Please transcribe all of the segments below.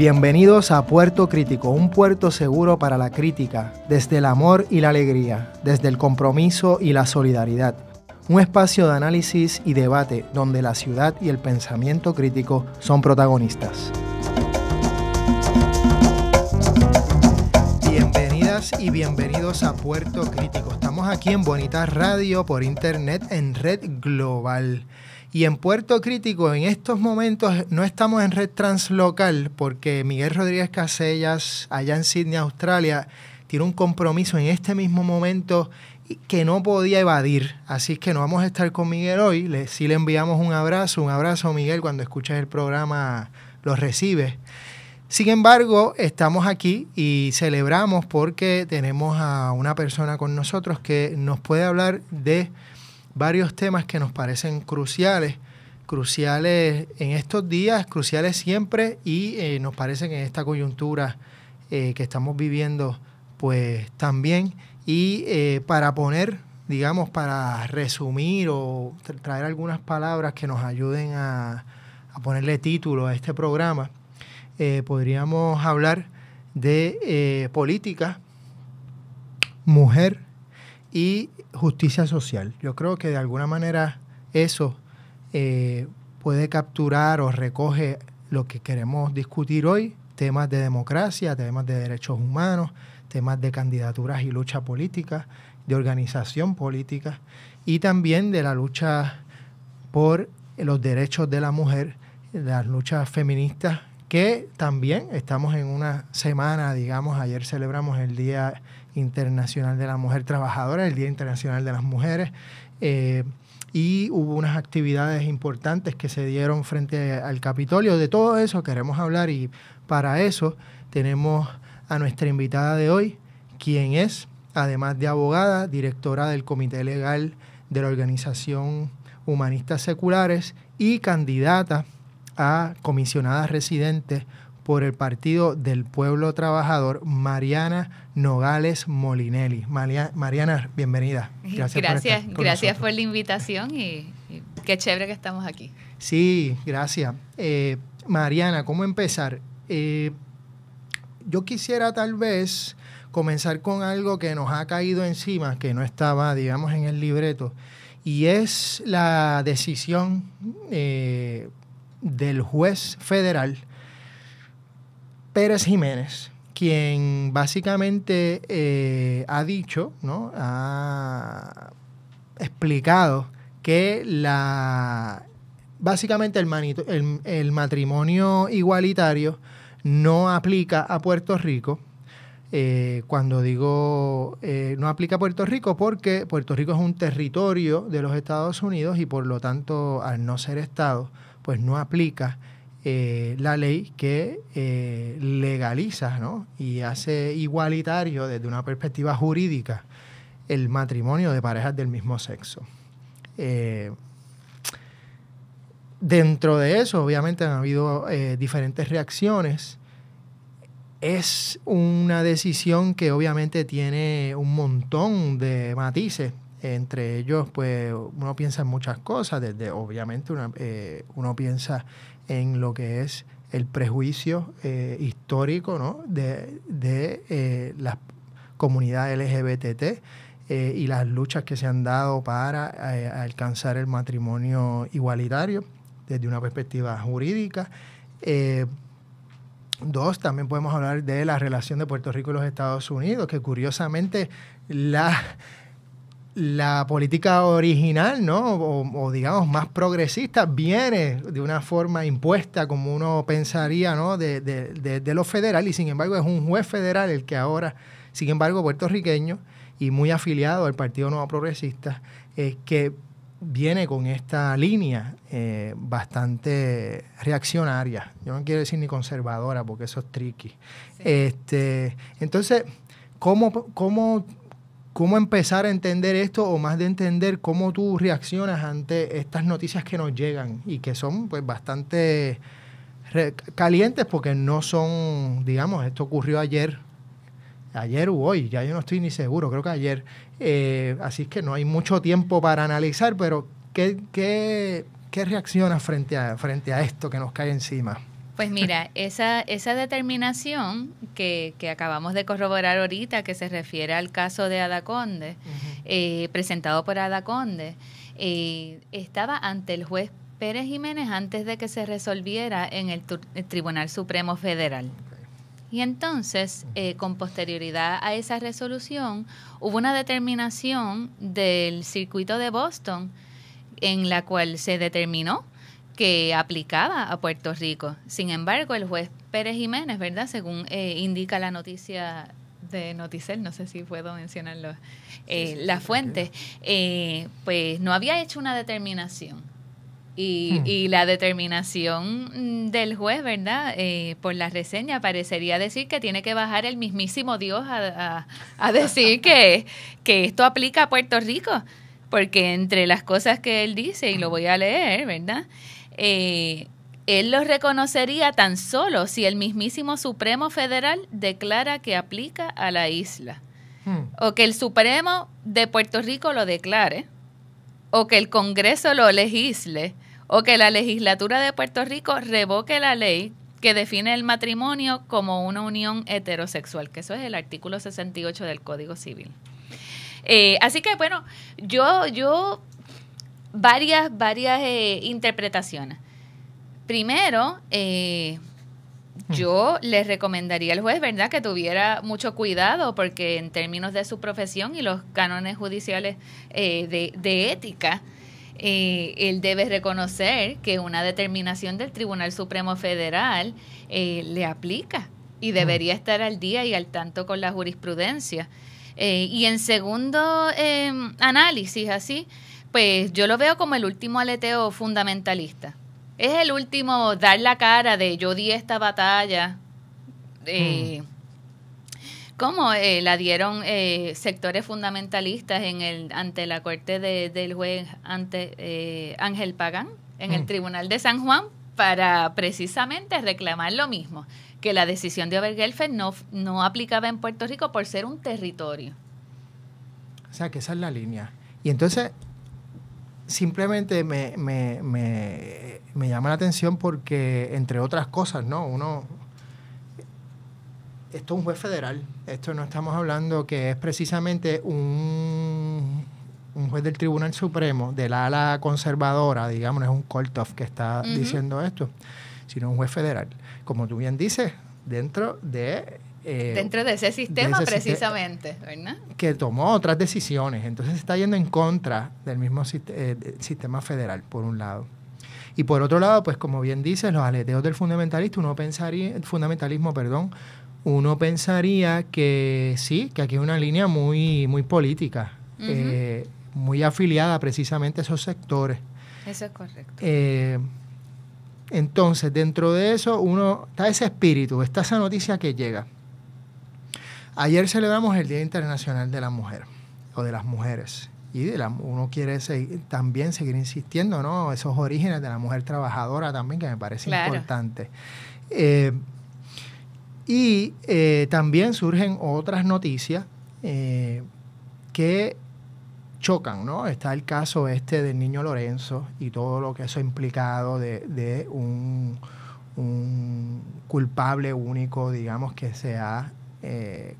Bienvenidos a Puerto Crítico, un puerto seguro para la crítica, desde el amor y la alegría, desde el compromiso y la solidaridad. Un espacio de análisis y debate donde la ciudad y el pensamiento crítico son protagonistas. Bienvenidas y bienvenidos a Puerto Crítico. Estamos aquí en Bonita Radio por Internet en Red Global. Y en Puerto Crítico, en estos momentos, no estamos en red translocal porque Miguel Rodríguez Casellas, allá en Sydney, Australia, tiene un compromiso en este mismo momento que no podía evadir. Así que no vamos a estar con Miguel hoy. Le, sí le enviamos un abrazo, un abrazo Miguel, cuando escuches el programa lo recibes. Sin embargo, estamos aquí y celebramos porque tenemos a una persona con nosotros que nos puede hablar de varios temas que nos parecen cruciales, cruciales en estos días, cruciales siempre y eh, nos parecen en esta coyuntura eh, que estamos viviendo pues también y eh, para poner, digamos, para resumir o traer algunas palabras que nos ayuden a, a ponerle título a este programa, podríamos hablar de política, mujer, y justicia social. Yo creo que de alguna manera eso eh, puede capturar o recoge lo que queremos discutir hoy, temas de democracia, temas de derechos humanos, temas de candidaturas y lucha política, de organización política y también de la lucha por los derechos de la mujer, las luchas feministas, que también estamos en una semana, digamos, ayer celebramos el Día Internacional de la Mujer Trabajadora, el Día Internacional de las Mujeres. Eh, y hubo unas actividades importantes que se dieron frente al Capitolio. De todo eso queremos hablar y para eso tenemos a nuestra invitada de hoy, quien es, además de abogada, directora del Comité Legal de la Organización Humanistas Seculares y candidata a comisionada residente por el Partido del Pueblo Trabajador, Mariana Nogales Molinelli. Mariana, bienvenida. Gracias, gracias por, gracias por la invitación y, qué chévere que estamos aquí. Sí, gracias. Eh, Mariana, ¿cómo empezar? Eh, yo quisiera tal vez comenzar con algo que nos ha caído encima, que no estaba, digamos, en el libreto, y es la decisión eh, del juez federal Pérez Jiménez, quien básicamente eh, ha dicho, ¿no? ha explicado que la básicamente el, matrimonio igualitario no aplica a Puerto Rico. Eh, cuando digo eh, no aplica a Puerto Rico porque Puerto Rico es un territorio de los Estados Unidos y por lo tanto al no ser Estado pues no aplica eh, la ley que eh, legaliza y hace igualitario desde una perspectiva jurídica el matrimonio de parejas del mismo sexo. Eh, dentro de eso, obviamente, han habido diferentes reacciones. Es una decisión que obviamente tiene un montón de matices, entre ellos, pues uno piensa en muchas cosas, desde obviamente uno piensa en lo que es el prejuicio eh, histórico ¿no? de, de comunidad eh, las comunidades LGBT eh, y las luchas que se han dado para alcanzar el matrimonio igualitario desde una perspectiva jurídica. dos, también podemos hablar de la relación de Puerto Rico y los Estados Unidos, que curiosamente la la política original, ¿no? O, digamos más progresista, viene de una forma impuesta, como uno pensaría, ¿no? De, de, de, lo federal, y sin embargo es un juez federal el que ahora, sin embargo, puertorriqueño y muy afiliado al Partido Nuevo Progresista, es eh, que viene con esta línea eh, bastante reaccionaria. Yo no quiero decir ni conservadora, porque eso es tricky. Este, entonces, ¿cómo, cómo cómo empezar a entender esto o más de entender cómo tú reaccionas ante estas noticias que nos llegan y que son pues bastante calientes porque no son, digamos, esto ocurrió ayer, ayer u hoy, ya yo no estoy ni seguro, creo que ayer, eh, así así que no hay mucho tiempo para analizar, pero ¿qué, qué, reaccionas frente a, frente a esto que nos cae encima? Pues mira, esa, esa determinación que, acabamos de corroborar ahorita, que se refiere al caso de Adaconde, eh, presentado por Adaconde, eh, estaba ante el juez Pérez Jiménez antes de que se resolviera en el, Tribunal Supremo Federal. Y entonces, eh, con posterioridad a esa resolución, hubo una determinación del circuito de Boston en la cual se determinó que aplicaba a Puerto Rico. Sin embargo, el juez Pérez Jiménez, ¿verdad? Según eh, indica la noticia de Noticel, no sé si puedo mencionar eh, la fuente, eh, pues no había hecho una determinación. Y, hmm. la determinación del juez, ¿verdad? por la reseña parecería decir que tiene que bajar el mismísimo Dios a, a decir que, que esto aplica a Puerto Rico, porque entre las cosas que él dice, y lo voy a leer, ¿verdad? Eh, él lo reconocería tan solo si el mismísimo Supremo Federal declara que aplica a la isla. Hmm. O que el Supremo de Puerto Rico lo declare, o que el Congreso lo legisle, o que la legislatura de Puerto Rico revoque la ley que define el matrimonio como una unión heterosexual, que eso es el artículo 68 del Código Civil. Eh, así que bueno, yo, yo varias, varias eh, interpretaciones. Primero, eh, hmm. yo le recomendaría al juez, ¿verdad?, que tuviera mucho cuidado porque en términos de su profesión y los cánones judiciales eh, de, ética, él debe reconocer que una determinación del Tribunal Supremo Federal le aplica y hmm. debería estar al día y al tanto con la jurisprudencia. y en segundo em, análisis, así, pues yo lo veo como el último aleteo fundamentalista. Es el último dar la cara de yo di esta batalla. Eh, mm. ¿Cómo eh, la dieron eh, sectores fundamentalistas en el ante la corte del juez ante Ángel Pagán en el mm. tribunal de San Juan para precisamente reclamar lo mismo que la decisión de Obergefell no no aplicaba en Puerto Rico por ser un territorio. O sea que esa es la línea. Y entonces simplemente me, me, me, llama la atención porque, entre otras cosas, ¿no? Uno. Esto es un juez federal. Esto no estamos hablando que es precisamente un, un juez del Tribunal Supremo, del ala conservadora, digamos, es un Koltov que está diciendo esto, sino un juez federal. Como tú bien dices, dentro de eh, dentro de ese sistema, precisamente, ¿verdad? Que tomó otras decisiones. Entonces está yendo en contra del mismo eh, sistema federal, por un lado. Y por otro lado, pues como bien dices, los aleteos del fundamentalismo, uno pensaría, fundamentalismo, perdón, uno pensaría que sí, que aquí hay una línea muy, muy política, eh, muy afiliada precisamente a esos sectores. Eso es correcto. entonces, dentro de eso, uno está ese espíritu, está esa noticia que llega. Ayer celebramos el Día Internacional de la Mujer o de las mujeres. Y de la, uno quiere seguir, también seguir insistiendo, ¿no? Esos orígenes de la mujer trabajadora también, que me parece importante. Eh, y eh, también surgen otras noticias eh, que chocan, ¿no? Está el caso este del niño Lorenzo y todo lo que eso ha implicado de, un, un, culpable único, digamos, que se ha eh,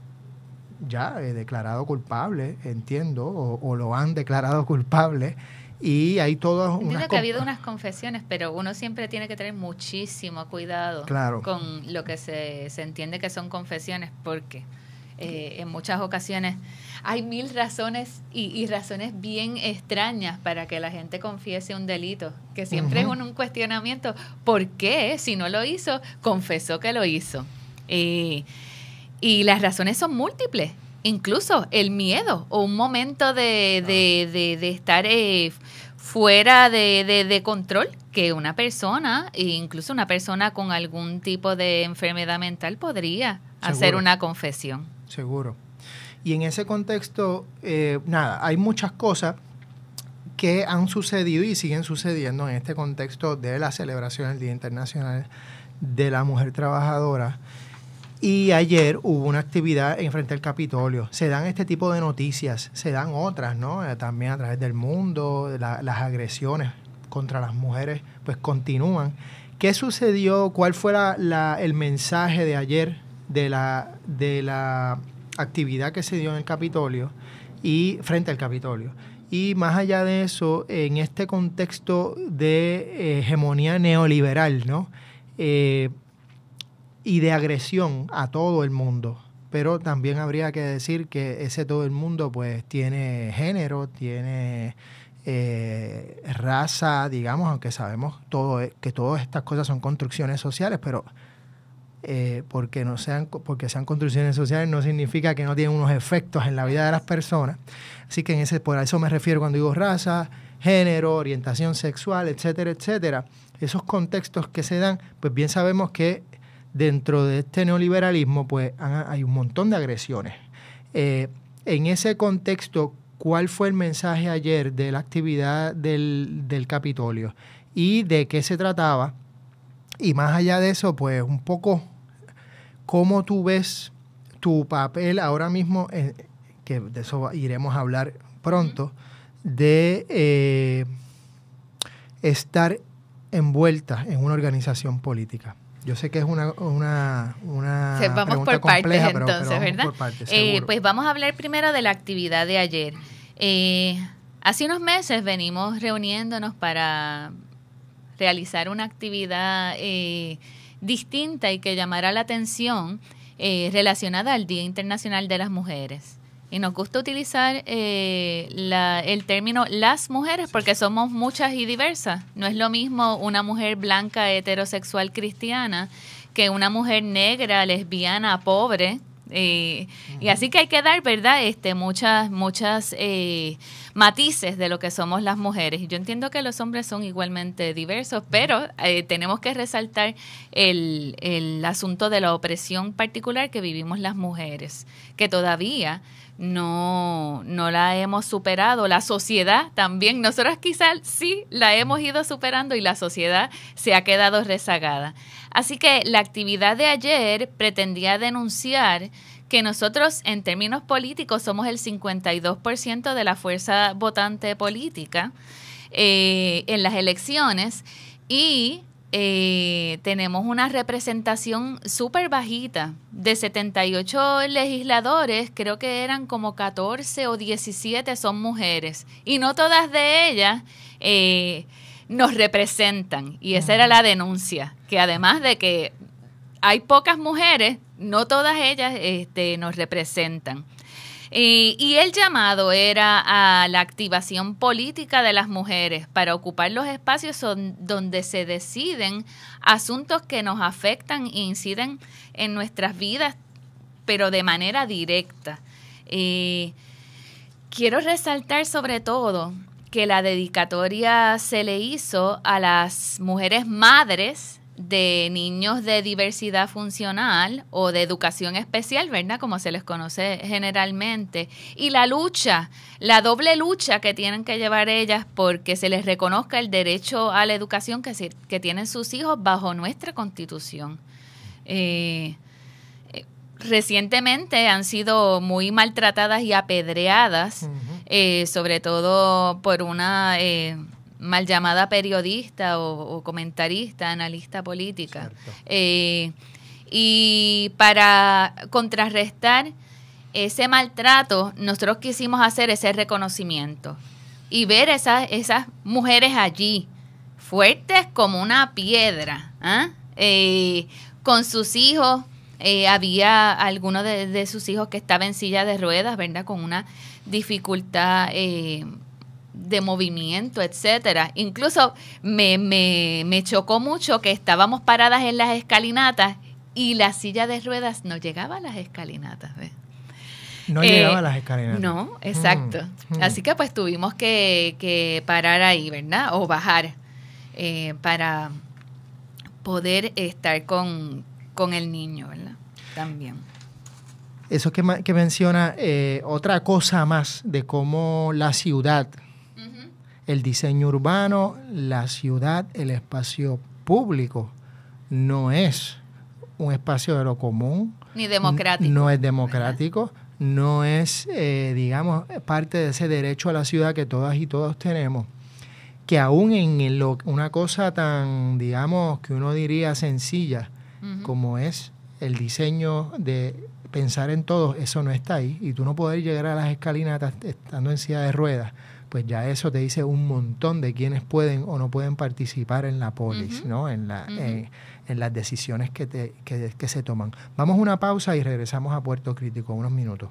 ya declarado culpable, entiendo, o, lo han declarado culpable. Y hay todas entiendo que ha habido unas confesiones, pero uno siempre tiene que tener muchísimo cuidado con lo que se, entiende que son confesiones, porque eh, en muchas ocasiones hay mil razones y, razones bien extrañas para que la gente confiese un delito, que siempre es un, cuestionamiento, ¿por qué si no lo hizo, confesó que lo hizo? Y las razones son múltiples. Incluso el miedo o un momento de, ah. estar eh, fuera de, control que una persona, e incluso una persona con algún tipo de enfermedad mental, podría hacer una confesión. Seguro. Y en ese contexto, eh, nada, hay muchas cosas que han sucedido y siguen sucediendo en este contexto de la celebración del Día Internacional de la Mujer Trabajadora y ayer hubo una actividad en frente al Capitolio. Se dan este tipo de noticias, se dan otras, ¿no? Eh, también a través del mundo, las agresiones contra las mujeres, pues continúan. ¿Qué sucedió? ¿Cuál fue el mensaje de ayer de la, de la actividad que se dio en el Capitolio y frente al Capitolio? Y más allá de eso, en este contexto de eh, hegemonía neoliberal, ¿no? Eh, y de agresión a todo el mundo. Pero también habría que decir que ese todo el mundo pues tiene género, tiene eh, raza, digamos, aunque sabemos todo, e, que todas estas cosas son construcciones sociales, pero eh, porque, no sean, porque sean construcciones sociales no significa que no tienen unos efectos en la vida de las personas. Así que en ese, por eso me refiero cuando digo raza, género, orientación sexual, etcétera, etcétera. Esos contextos que se dan, pues bien sabemos que dentro de este neoliberalismo, pues hay un montón de agresiones. Eh, en ese contexto, ¿cuál fue el mensaje ayer de la actividad del, Capitolio? ¿Y de qué se trataba? Y más allá de eso, pues un poco cómo tú ves tu papel ahora mismo, eh, que de eso iremos a hablar pronto, de eh, estar envuelta en una organización política. Yo sé que es una, una, vamos por partes, entonces, ¿verdad? eh, pues vamos a hablar primero de la actividad de ayer. Eh, hace unos meses venimos reuniéndonos para realizar una actividad eh, distinta y que llamara la atención eh, relacionada al Día Internacional de las Mujeres y nos gusta utilizar eh, el término las mujeres porque somos muchas y diversas. No es lo mismo una mujer blanca, heterosexual, cristiana, que una mujer negra, lesbiana, pobre. y así que hay que dar, ¿verdad? Este, muchas, muchas eh, matices de lo que somos las mujeres. Yo entiendo que los hombres son igualmente diversos, pero eh, tenemos que resaltar el, el asunto de la opresión particular que vivimos las mujeres, que todavía no, no la hemos superado. La sociedad también, nosotros quizás sí la hemos ido superando y la sociedad se ha quedado rezagada. Así que la actividad de ayer pretendía denunciar que nosotros en términos políticos somos el 52% de la fuerza votante política eh, en las elecciones y eh, tenemos una representación súper bajita. De 78 legisladores, creo que eran como 14 o 17 son mujeres. Y no todas de ellas eh, nos representan. Y esa era la denuncia, que además de que hay pocas mujeres, no todas ellas este, nos representan. Eh, y el llamado era a la activación política de las mujeres para ocupar los espacios donde se deciden asuntos que nos afectan e inciden en nuestras vidas, pero de manera directa. Eh, quiero resaltar sobre todo que la dedicatoria se le hizo a las mujeres madres de niños de diversidad funcional o de educación especial, ¿verdad? Como se les conoce generalmente. Y la lucha, la doble lucha que tienen que llevar ellas porque se les reconozca el derecho a la educación que, tienen sus hijos bajo nuestra constitución. Eh, eh, recientemente han sido muy maltratadas y apedreadas, eh, sobre todo por una mal llamada periodista o, comentarista, analista política. Eh, y para contrarrestar ese maltrato, nosotros quisimos hacer ese reconocimiento y ver esas, esas mujeres allí, fuertes como una piedra, ¿ah? eh, con sus hijos. Eh, había alguno de, sus hijos que estaba en silla de ruedas, ¿verdad? Con una dificultad de movimiento, etcétera. Incluso me, chocó mucho que estábamos paradas en las escalinatas y la silla de ruedas no llegaba a las escalinatas. ¿ves? No llegaba a eh, las escalinatas. No, exacto. Mm, mm. Así que pues tuvimos que, parar ahí, ¿verdad? O bajar eh, para poder estar con, el niño, ¿verdad? También. Eso que, menciona, eh, otra cosa más de cómo la ciudad el diseño urbano, la ciudad, el espacio público no es un espacio de lo común. Ni democrático. No es democrático, no es, eh, digamos, parte de ese derecho a la ciudad que todas y todos tenemos. Que aún en una cosa tan, digamos, que uno diría sencilla, como es el diseño de pensar en todos, eso no está ahí. Y tú no puedes llegar a las escalinatas estando en silla de ruedas pues ya eso te dice un montón de quienes pueden o no pueden participar en la polis, ¿no? En, la, en, las decisiones que, que, que se toman. Vamos a una pausa y regresamos a Puerto Crítico, unos minutos.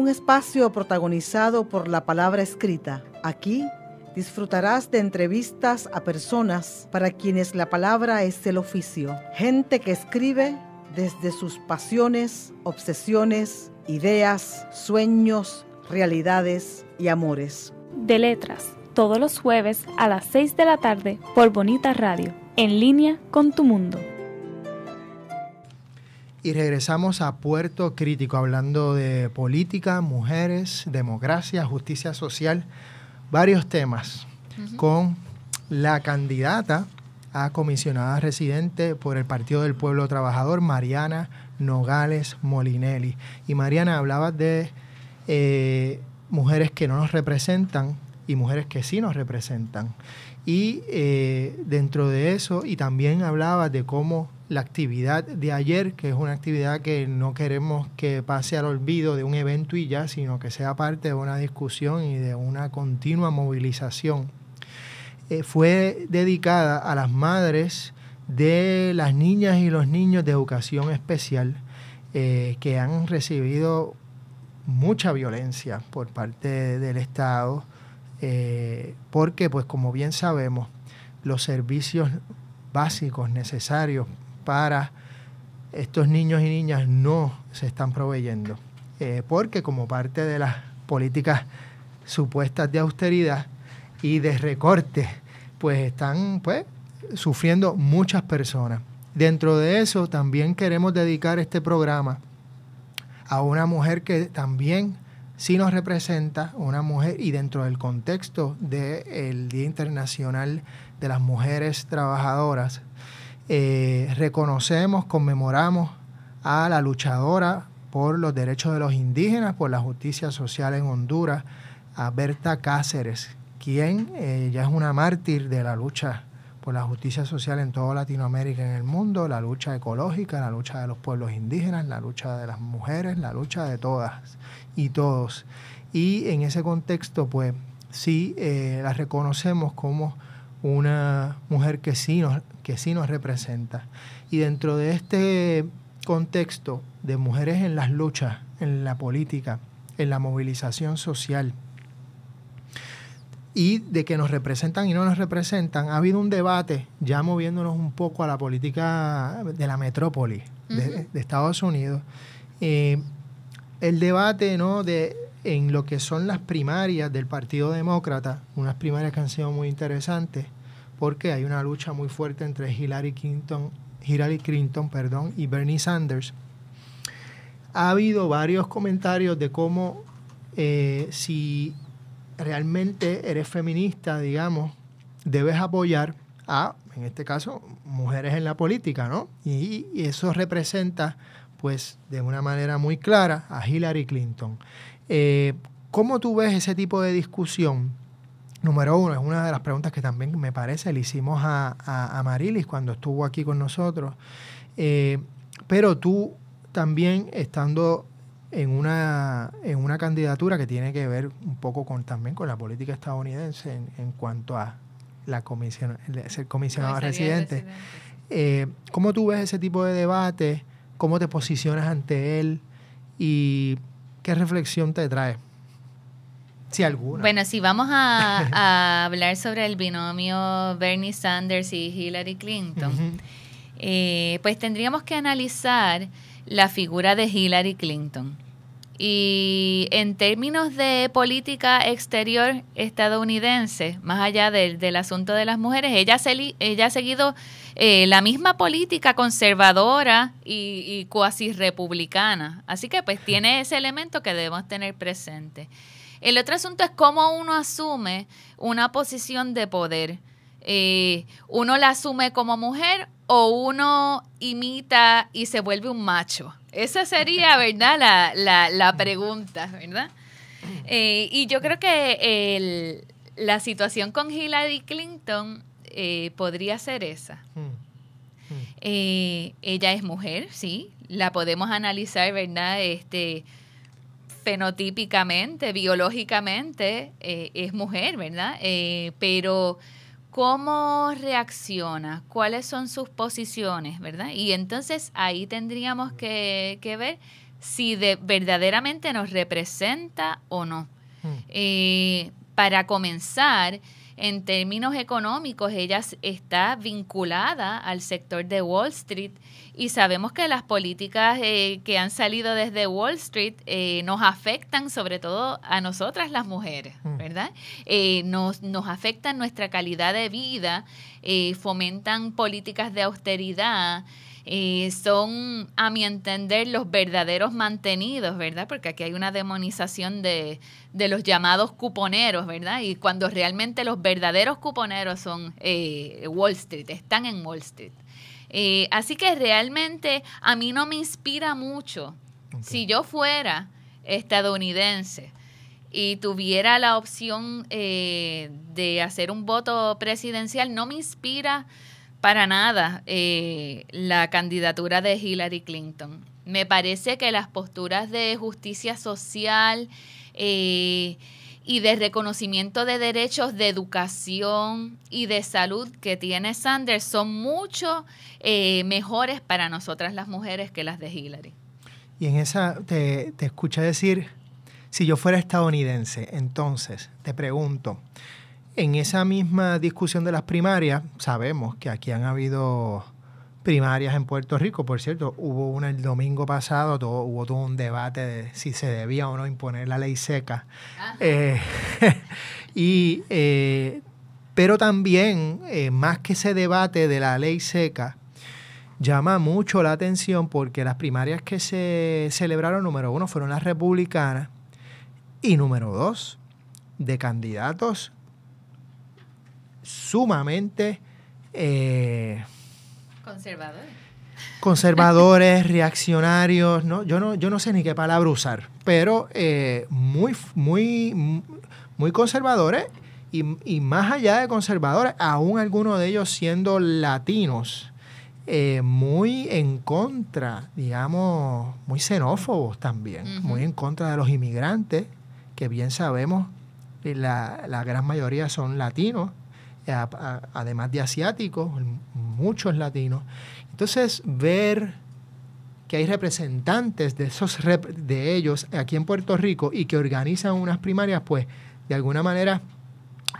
un espacio protagonizado por la palabra escrita. Aquí disfrutarás de entrevistas a personas para quienes la palabra es el oficio, gente que escribe desde sus pasiones, obsesiones, ideas, sueños, realidades y amores. De letras, todos los jueves a las 6 de la tarde por Bonita Radio, en línea con tu mundo y regresamos a Puerto Crítico hablando de política, mujeres, democracia, justicia social, varios temas con la candidata a comisionada residente por el Partido del Pueblo Trabajador, Mariana Nogales Molinelli. Y Mariana, hablaba de eh, mujeres que no nos representan y mujeres que sí nos representan. Y eh, dentro de eso, y también hablaba de cómo la actividad de ayer, que es una actividad que no queremos que pase al olvido de un evento y ya, sino que sea parte de una discusión y de una continua movilización, eh, fue dedicada a las madres de las niñas y los niños de educación especial eh, que han recibido mucha violencia por parte del Estado, eh, porque pues como bien sabemos, los servicios básicos necesarios para estos niños y niñas no se están proveyendo. Eh, porque como parte de las políticas supuestas de austeridad y de recorte, pues están pues, sufriendo muchas personas. Dentro de eso también queremos dedicar este programa a una mujer que también sí nos representa, una mujer, y dentro del contexto del Día Internacional de las Mujeres Trabajadoras, eh, reconocemos, conmemoramos a la luchadora por los derechos de los indígenas, por la justicia social en Honduras, a Berta Cáceres, quien eh, ya es una mártir de la lucha por la justicia social en toda Latinoamérica y en el mundo, la lucha ecológica, la lucha de los pueblos indígenas, la lucha de las mujeres, la lucha de todas y todos. Y en ese contexto, pues sí, eh, la reconocemos como una mujer que sí nos, que sí nos representa. Y dentro de este contexto de mujeres en las luchas, en la política, en la movilización social, y de que nos representan y no nos representan, ha habido un debate, ya moviéndonos un poco a la política de la metrópoli de, Estados Unidos, eh, el debate ¿no? de en lo que son las primarias del Partido Demócrata, unas primarias que han sido muy interesantes, porque hay una lucha muy fuerte entre Hillary Clinton, Hillary Clinton perdón, y Bernie Sanders. Ha habido varios comentarios de cómo eh, si realmente eres feminista, digamos, debes apoyar a, en este caso, mujeres en la política, ¿no? Y, y eso representa, pues, de una manera muy clara a Hillary Clinton. Eh, ¿Cómo tú ves ese tipo de discusión? Número uno, es una de las preguntas que también me parece le hicimos a, a, Marilis cuando estuvo aquí con nosotros. Eh, pero tú también estando en una, en una candidatura que tiene que ver un poco con, también con la política estadounidense en, cuanto a la comisión, ser comisionado residente. Eh, ¿Cómo tú ves ese tipo de debate? ¿Cómo te posicionas ante él? Y ¿qué reflexión te trae? Si alguna. Bueno, si vamos a, hablar sobre el binomio Bernie Sanders y Hillary Clinton, eh, pues tendríamos que analizar la figura de Hillary Clinton. Y en términos de política exterior estadounidense, más allá del, asunto de las mujeres, ella, ella ha seguido eh, la misma política conservadora y, y cuasi republicana. Así que pues tiene ese elemento que debemos tener presente. El otro asunto es cómo uno asume una posición de poder. Eh, uno la asume como mujer o uno imita y se vuelve un macho? Esa sería, ¿verdad? La, pregunta, ¿verdad? Eh, y yo creo que la situación con Hillary Clinton eh, podría ser esa. Hmm. Hmm. Eh, ella es mujer, sí, la podemos analizar, ¿verdad? Este, fenotípicamente, biológicamente, es mujer, ¿verdad? pero ¿Cómo reacciona? ¿Cuáles son sus posiciones? ¿Verdad? Y entonces ahí tendríamos que, ver si de, verdaderamente nos representa o no. Hmm. Eh, para comenzar, en términos económicos, ella está vinculada al sector de Wall Street y sabemos que las políticas eh, que han salido desde Wall Street eh, nos afectan sobre todo a nosotras las mujeres, mm. ¿verdad? Eh, nos, nos afectan nuestra calidad de vida, fomentan políticas de austeridad. Eh, son, a mi entender, los verdaderos mantenidos, ¿verdad? Porque aquí hay una demonización de, los llamados cuponeros, ¿verdad? Y cuando realmente los verdaderos cuponeros son eh, Wall Street, están en Wall Street. Eh, así que realmente a mí no me inspira mucho. Si yo fuera estadounidense y tuviera la opción de hacer un voto presidencial, no me inspira para nada eh, la candidatura de Hillary Clinton. Me parece que las posturas de justicia social eh, y de reconocimiento de derechos de educación y de salud que tiene Sanders son mucho eh, mejores para nosotras las mujeres que las de Hillary. Y en esa te, te escuché decir, si yo fuera estadounidense, entonces te pregunto, en esa misma discusión de las primarias, sabemos que aquí han habido primarias en Puerto Rico, por cierto, hubo una el domingo pasado, hubo todo un debate de si se debía o no imponer la ley seca. Eh, y, eh, pero también, eh, más que ese debate de la ley seca, llama mucho la atención porque las primarias que se celebraron, número uno, fueron las republicanas y número dos, de candidatos sumamente... Eh, conservadores. Conservadores, reaccionarios, ¿no? Yo, ¿no? yo no sé ni qué palabra usar, pero eh, muy, muy, muy conservadores y, más allá de conservadores, aún algunos de ellos siendo latinos, eh, muy en contra, digamos, muy xenófobos también, muy en contra de los inmigrantes, que bien sabemos, la, la gran mayoría son latinos, además de asiáticos, muchos latinos. Entonces, ver que hay representantes de, esos de ellos aquí en Puerto Rico y que organizan unas primarias, pues de alguna manera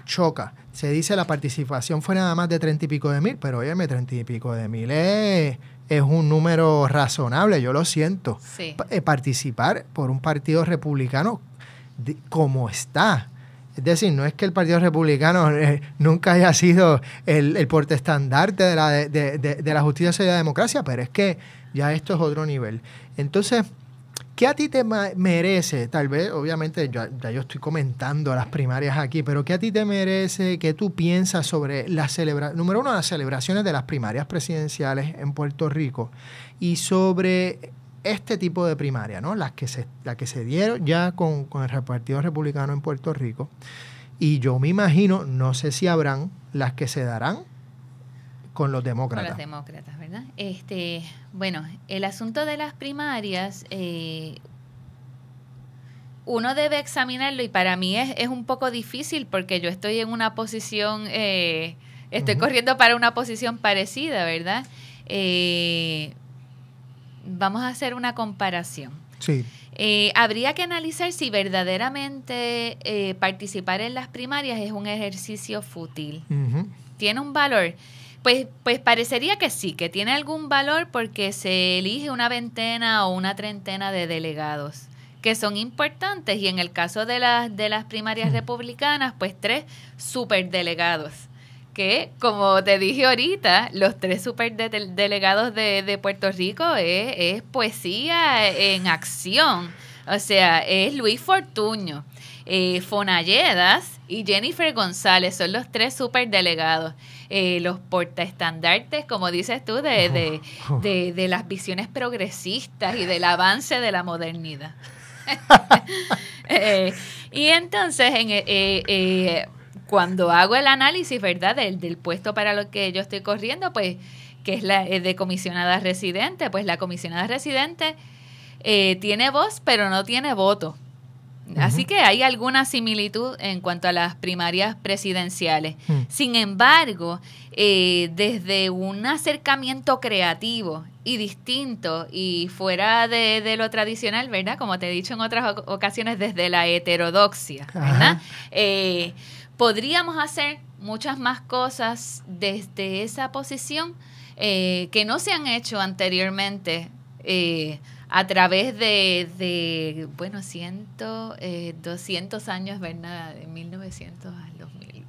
choca. Se dice la participación fue nada más de treinta y pico de mil, pero oye, treinta y pico de mil es, un número razonable, yo lo siento. Eh, participar por un partido republicano como está, es decir, no es que el Partido Republicano eh, nunca haya sido el, porte estandarte de la, justicia y la democracia, pero es que ya esto es otro nivel. Entonces, ¿Qué a ti te merece? Tal vez, obviamente, ya yo estoy comentando las primarias aquí, pero ¿qué a ti te merece? ¿Qué tú piensas sobre las celebraciones? Número uno, las celebraciones de las primarias presidenciales en Puerto Rico y sobre este tipo de primaria, ¿no? Las que se, la que se dieron ya con, el Partido Republicano en Puerto Rico. Y yo me imagino, no sé si habrán las que se darán con los demócratas. Con los demócratas, ¿verdad? Este, bueno, el asunto de las primarias, eh, uno debe examinarlo y para mí es, un poco difícil porque yo estoy en una posición, eh, estoy corriendo para una posición parecida, ¿verdad? Eh, vamos a hacer una comparación. Eh, habría que analizar si verdaderamente eh, participar en las primarias es un ejercicio fútil. ¿Tiene un valor? Pues, pues parecería que sí, que tiene algún valor porque se elige una veintena o una treintena de delegados que son importantes y en el caso de las, de las primarias republicanas, pues tres superdelegados que, como te dije ahorita, los tres superdelegados de, de Puerto Rico es, poesía en acción. O sea, es Luis Fortuño, eh, Fonalledas y Jennifer González. Son los tres superdelegados. Eh, los portaestandartes, como dices tú, de, de, las visiones progresistas y del avance de la modernidad. Eh, y entonces, en, eh, cuando hago el análisis, ¿verdad? Del, puesto para lo que yo estoy corriendo, pues, que es la eh, de comisionada residente, pues la comisionada residente eh, tiene voz, pero no tiene voto. Así que hay alguna similitud en cuanto a las primarias presidenciales. Hmm. Sin embargo, eh, desde un acercamiento creativo y distinto y fuera de, lo tradicional, ¿verdad? Como te he dicho en otras ocasiones, desde la heterodoxia, ¿verdad? podríamos hacer muchas más cosas desde esa posición eh, que no se han hecho anteriormente eh, a través de, bueno, ciento, 200 eh, años, ¿verdad? De 1900 a 2000, mil,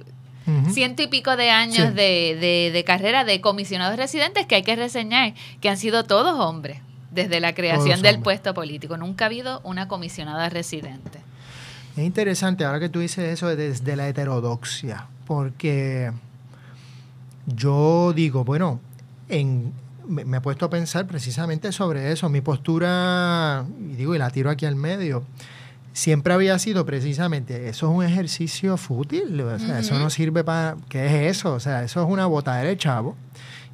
Ciento y pico de años de, de carrera de comisionados residentes que hay que reseñar, que han sido todos hombres desde la creación del puesto político. Nunca ha habido una comisionada residente. Es interesante ahora que tú dices eso desde la heterodoxia, porque yo digo, bueno, me, he puesto a pensar precisamente sobre eso. Mi postura, y digo, y la tiro aquí al medio, siempre había sido precisamente, eso es un ejercicio fútil, eso no sirve para, ¿qué es eso? O sea, eso es una botadera de chavo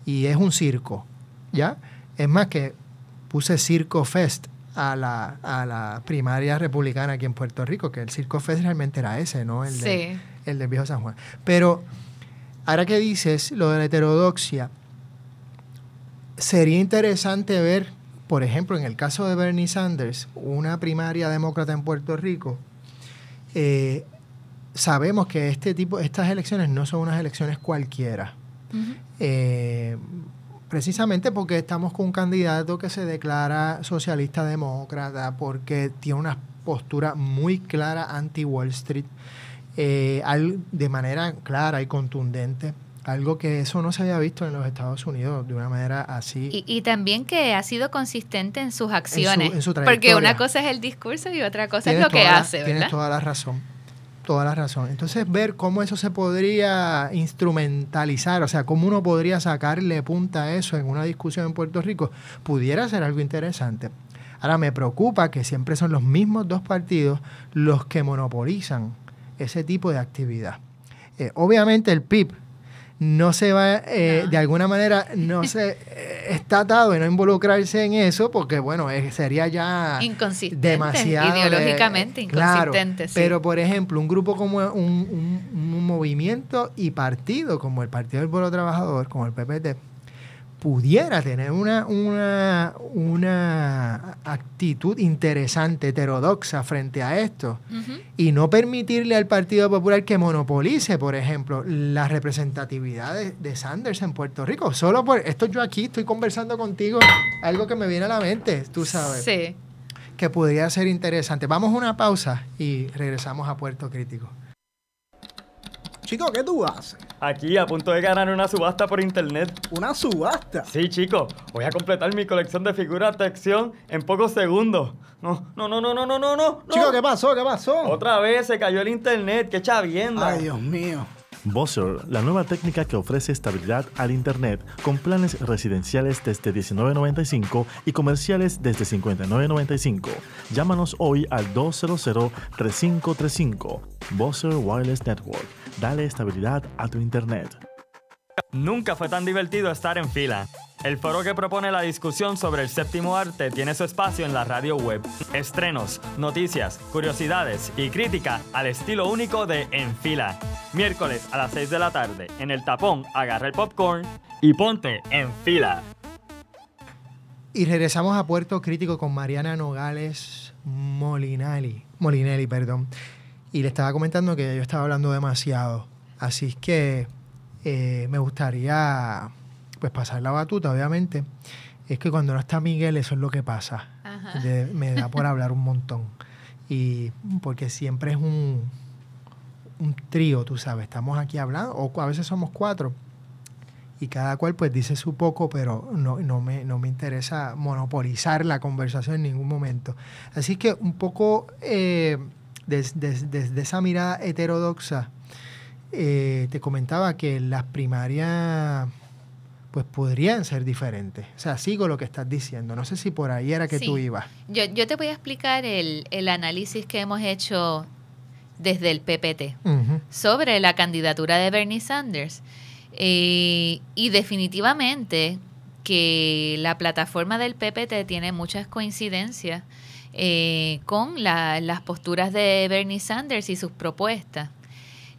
y es un circo, ¿ya? Es más que puse Circo Fest a la, primaria republicana aquí en Puerto Rico, que el Circo federalmente realmente era ese, ¿no? El, de, el del viejo San Juan. Pero ahora que dices lo de la heterodoxia, sería interesante ver, por ejemplo, en el caso de Bernie Sanders, una primaria demócrata en Puerto Rico. Eh, sabemos que este tipo, estas elecciones no son unas elecciones cualquiera. Precisamente porque estamos con un candidato que se declara socialista demócrata, porque tiene una postura muy clara anti-Wall Street, eh, de manera clara y contundente algo que eso no se había visto en los Estados Unidos de una manera así. Y, también que ha sido consistente en sus acciones. porque una cosa es el discurso y otra cosa es lo que hace. ¿verdad? Tienes toda la razón. Toda la razón. Entonces, ver cómo eso se podría instrumentalizar, o sea, cómo uno podría sacarle punta a eso en una discusión en Puerto Rico, pudiera ser algo interesante. Ahora, me preocupa que siempre son los mismos dos partidos los que monopolizan ese tipo de actividad. Eh, obviamente el PIB no se va, eh, de alguna manera, no se eh, está atado en no involucrarse en eso, porque bueno, sería ya inconsistente, demasiado eh, ideológicamente inconsistente. Pero por ejemplo, un grupo como un, un, movimiento y partido como el Partido del Pueblo Trabajador, como el PPT, pudiera tener una, una, actitud interesante, heterodoxa frente a esto, y no permitirle al Partido Popular que monopolice, por ejemplo, la representatividad de, Sanders en Puerto Rico. Solo por esto yo aquí estoy conversando contigo, algo que me viene a la mente, tú sabes. Sí. Que podría ser interesante. Vamos a una pausa y regresamos a Puerto Crítico. Chico, ¿qué tú haces? Aquí, a punto de ganar una subasta por internet. ¿Una subasta? Sí, chico. Voy a completar mi colección de figuras de acción en pocos segundos. No, no, no, no, no, no, no, no. Chico, ¿qué pasó? ¿Qué pasó? Otra vez se cayó el internet. Qué chavienda. Ay, Dios mío. Buzzer, la nueva técnica que ofrece estabilidad al Internet con planes residenciales desde 19.95 y comerciales desde 59.95. Llámanos hoy al 200-3535. Buzzer Wireless Network. Dale estabilidad a tu Internet. Nunca fue tan divertido estar en fila. El foro que propone la discusión sobre el séptimo arte tiene su espacio en la radio web. Estrenos, noticias, curiosidades y crítica al estilo único de En Fila. Miércoles a las 6 de la tarde, en el tapón, agarra el popcorn y ponte en fila. Y regresamos a Puerto Crítico con Mariana Nogales Molinelli. Molinelli, perdón. Y le estaba comentando que yo estaba hablando demasiado. Así que eh, me gustaría pues pasar la batuta, obviamente. Es que cuando no está Miguel, eso es lo que pasa. me da por hablar un montón. Y porque siempre es un, un trío, tú sabes, estamos aquí hablando, o a veces somos cuatro, y cada cual pues dice su poco, pero no, no, me, interesa monopolizar la conversación en ningún momento. Así que un poco eh, desde esa mirada heterodoxa, eh, te comentaba que las primarias pues podrían ser diferentes. O sea, sigo lo que estás diciendo. No sé si por ahí era que tú ibas. Yo, yo, te voy a explicar el, el, análisis que hemos hecho desde el PPT sobre la candidatura de Bernie Sanders. Eh, y definitivamente que la plataforma del PPT tiene muchas coincidencias eh, con las posturas de Bernie Sanders y sus propuestas.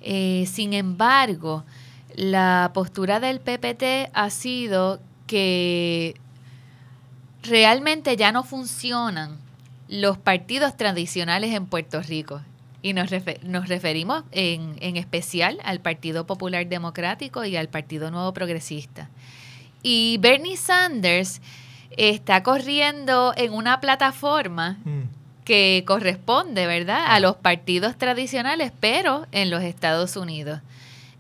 Eh, sin embargo, la postura del PPT ha sido que realmente ya no funcionan los partidos tradicionales en Puerto Rico. Y nos, referimos en, en, especial al Partido Popular Democrático y al Partido Nuevo Progresista. Y Bernie Sanders está corriendo en una plataforma mm que corresponde, ¿verdad?, a ah. los partidos tradicionales, pero en los Estados Unidos.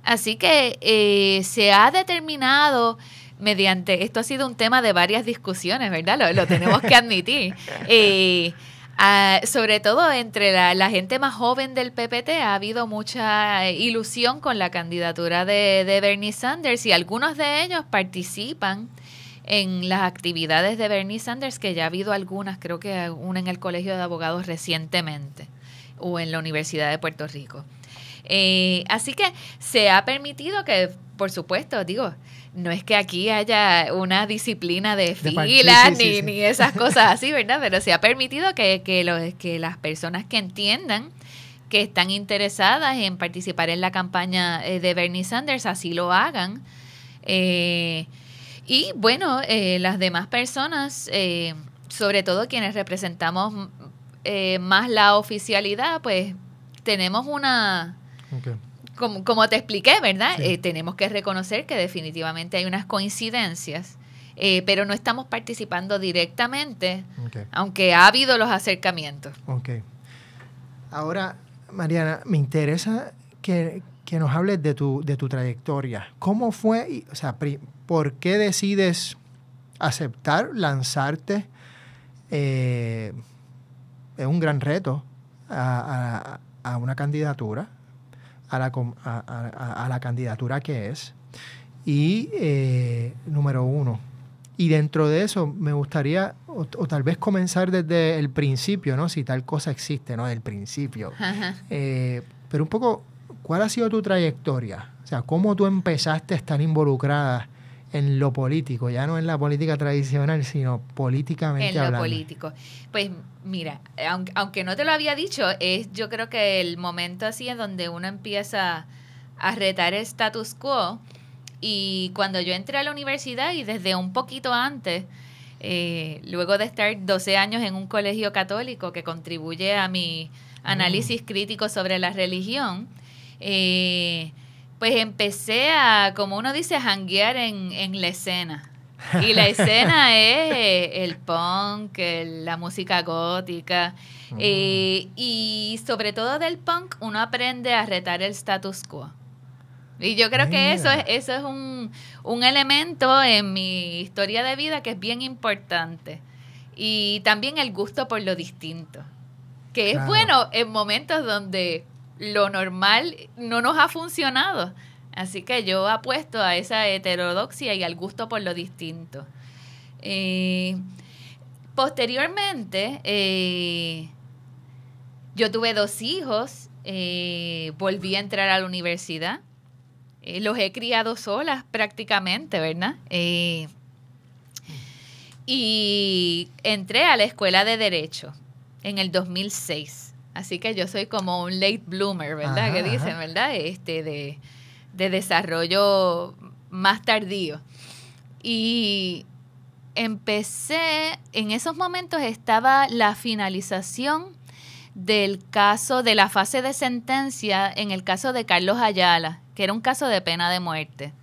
Así que eh, se ha determinado mediante, esto ha sido un tema de varias discusiones, ¿verdad? Lo, tenemos que admitir. Eh, sobre todo entre la, gente más joven del PPT ha habido mucha ilusión con la candidatura de Bernie Sanders y algunos de ellos participan en las actividades de Bernie Sanders, que ya ha habido algunas, creo que una en el Colegio de Abogados recientemente o en la Universidad de Puerto Rico. Eh, así que se ha permitido que, por supuesto, digo, no es que aquí haya una disciplina de, filas ni, esas cosas así, ¿verdad? Pero se ha permitido que, que, lo, que las personas que entiendan que están interesadas en participar en la campaña eh, de Bernie Sanders así lo hagan. Eh, y bueno, eh, las demás personas, eh, sobre todo quienes representamos eh, más la oficialidad, pues tenemos una... Como, como, te expliqué, ¿verdad? tenemos que reconocer que definitivamente hay unas coincidencias. pero no estamos participando directamente, aunque ha habido los acercamientos. Ok. Ahora, Mariana, me interesa que, que nos hables de tu, trayectoria. ¿Cómo fue, o sea, por qué decides aceptar, lanzarte? Eh, es un gran reto a, una candidatura, a la, candidatura que es. Y eh, número uno, y dentro de eso me gustaría, o, tal vez comenzar desde el principio, ¿no? Si tal cosa existe, ¿no? Del principio. Eh, pero un poco ¿cuál ha sido tu trayectoria? O sea, ¿cómo tú empezaste a estar involucrada en lo político? Ya no en la política tradicional, sino políticamente hablando. En lo político. Pues mira, aunque, no te lo había dicho, es yo creo que el momento así es donde uno empieza a retar el status quo. Y cuando yo entré a la universidad y desde un poquito antes, eh, luego de estar 12 años en un colegio católico que contribuye a mi mm. análisis crítico sobre la religión, eh, pues empecé a, como uno dice, a janguear en, la escena. Y la escena es eh, el punk, la música gótica. Mm. Eh, y sobre todo del punk, uno aprende a retar el status quo. Y yo creo que eso es, eso es un, elemento en mi historia de vida que es bien importante. Y también el gusto por lo distinto. Que es bueno en momentos donde lo normal no nos ha funcionado. Así que yo apuesto a esa heterodoxia y al gusto por lo distinto. Eh, posteriormente, eh, yo tuve dos hijos, eh, volví a entrar a la universidad, los he criado solas prácticamente, ¿verdad? y entré a la escuela de derecho en el 2006. Así que yo soy como un late bloomer, ¿verdad? que dicen, ¿verdad? Este de, de desarrollo más tardío. Y empecé, en esos momentos estaba la finalización del caso, de la fase de sentencia en el caso de Carlos Ayala, que era un caso de pena de muerte.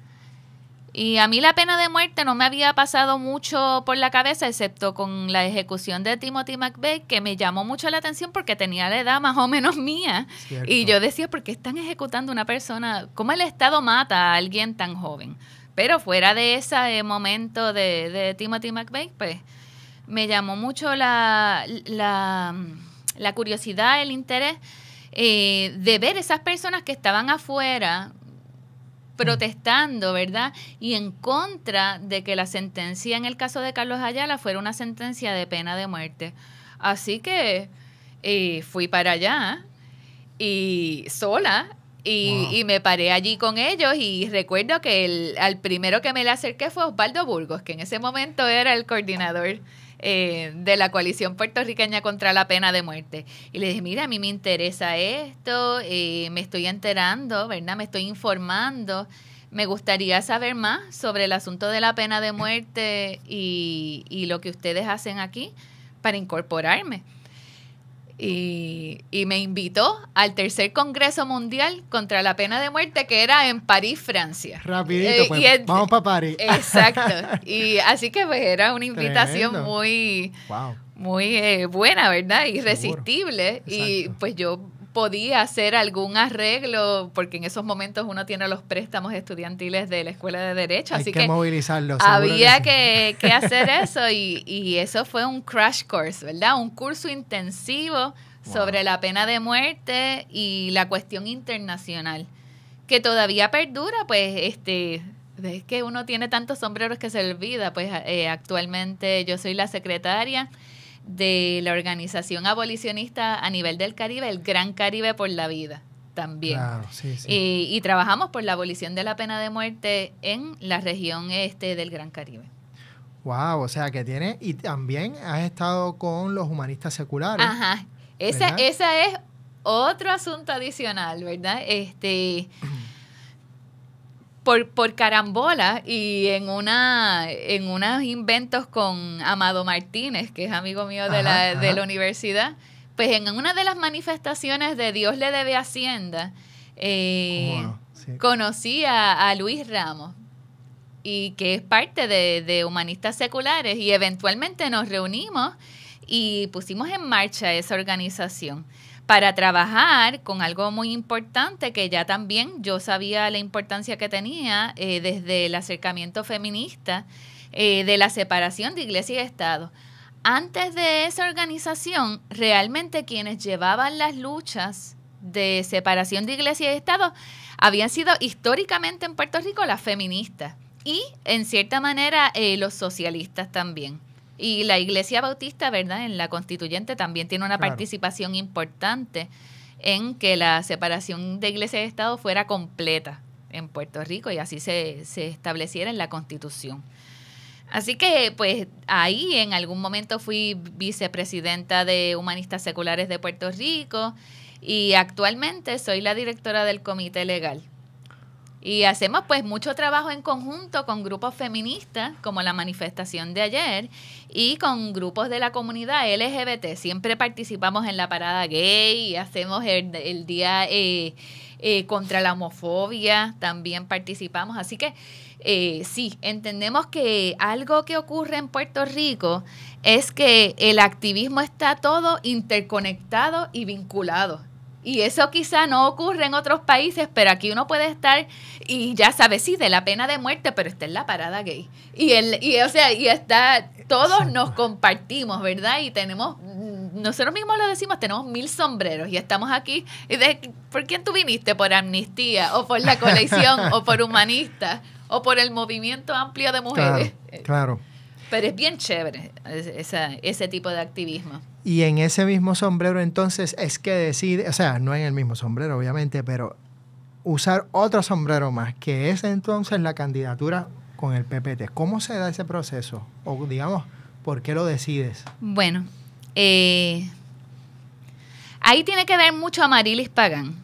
Y a mí la pena de muerte no me había pasado mucho por la cabeza, excepto con la ejecución de Timothy McVeigh, que me llamó mucho la atención porque tenía la edad más o menos mía. Y yo decía, ¿por qué están ejecutando una persona? ¿Cómo el Estado mata a alguien tan joven? Pero fuera de ese momento de, de Timothy McVeigh, pues me llamó mucho la, la, curiosidad, el interés eh, de ver esas personas que estaban afuera Mm. protestando, ¿verdad? Y en contra de que la sentencia en el caso de Carlos Ayala fuera una sentencia de pena de muerte. Así que eh, fui para allá y sola y, y, me paré allí con ellos y recuerdo que el, al primero que me le acerqué fue Osvaldo Burgos, que en ese momento era el coordinador eh, de la coalición puertorriqueña contra la pena de muerte. Y le dije, mira, a mí me interesa esto, eh, me estoy enterando, ¿verdad? Me estoy informando. Me gustaría saber más sobre el asunto de la pena de muerte y, y lo que ustedes hacen aquí para incorporarme. Y, me invitó al tercer Congreso Mundial contra la Pena de Muerte que era en París, Francia. Rapidito, eh, pues, vamos para París. Exacto. Y así que pues era una invitación muy, muy eh, buena, ¿verdad? Irresistible. Y pues yo podía hacer algún arreglo, porque en esos momentos uno tiene los préstamos estudiantiles de la Escuela de Derecho, así que, movilizarlos. Había que, hacer eso y, eso fue un crash course, ¿verdad? Un curso intensivo sobre la pena de muerte y la cuestión internacional, que todavía perdura, pues este es que uno tiene tantos sombreros que se olvida, pues eh, actualmente yo soy la secretaria de la organización abolicionista a nivel del Caribe, el Gran Caribe por la Vida también. Eh, y, trabajamos por la abolición de la pena de muerte en la región este del Gran Caribe. Wow, o sea que tiene, y también has estado con los humanistas seculares. Ajá, ese es otro asunto adicional, ¿verdad? Este, por, por carambola y en una en unos inventos con Amado Martínez, que es amigo mío de, la, de la universidad, pues en una de las manifestaciones de Dios le debe Hacienda, eh, oh, conocí a, Luis Ramos y que es parte de Humanistas Seculares y eventualmente nos reunimos y pusimos en marcha esa organización para trabajar con algo muy importante que ya también yo sabía la importancia que tenía eh, desde el acercamiento feminista eh, de la separación de iglesia y Estado. Antes de esa organización, realmente quienes llevaban las luchas de separación de iglesia y Estado habían sido históricamente en Puerto Rico las feministas y en cierta manera eh, los socialistas también. Y la Iglesia Bautista, ¿verdad? En la constituyente también tiene una participación importante en que la separación de Iglesia y Estado fuera completa en Puerto Rico y así se, se estableciera en la constitución. Así que, pues ahí en algún momento fui vicepresidenta de Humanistas Seculares de Puerto Rico y actualmente soy la directora del Comité Legal y hacemos pues mucho trabajo en conjunto con grupos feministas, como la manifestación de ayer, y con grupos de la comunidad LGBT. Siempre participamos en la parada gay y hacemos el, día eh, eh, contra la homofobia, también participamos. Así que eh, sí, entendemos que algo que ocurre en Puerto Rico es que el activismo está todo interconectado y vinculado y eso quizá no ocurre en otros países, pero aquí uno puede estar y ya sabes, sí, de la pena de muerte, pero está en la parada gay. Y, el, y o sea, y está, todos nos compartimos, ¿verdad? Y tenemos, nosotros mismos lo decimos, tenemos mil sombreros y estamos aquí. Y de, ¿Por quién tú viniste? ¿Por amnistía? ¿O por la colección? ¿O por humanista? ¿O por el movimiento amplio de mujeres? Claro. Pero es bien chévere ese tipo de activismo. Y en ese mismo sombrero entonces es que decide, o sea, no en el mismo sombrero obviamente, pero usar otro sombrero más, que es entonces la candidatura con el PPT. ¿Cómo se da ese proceso? O digamos, ¿por qué lo decides? Bueno, eh, ahí tiene que ver mucho Amarilis pagan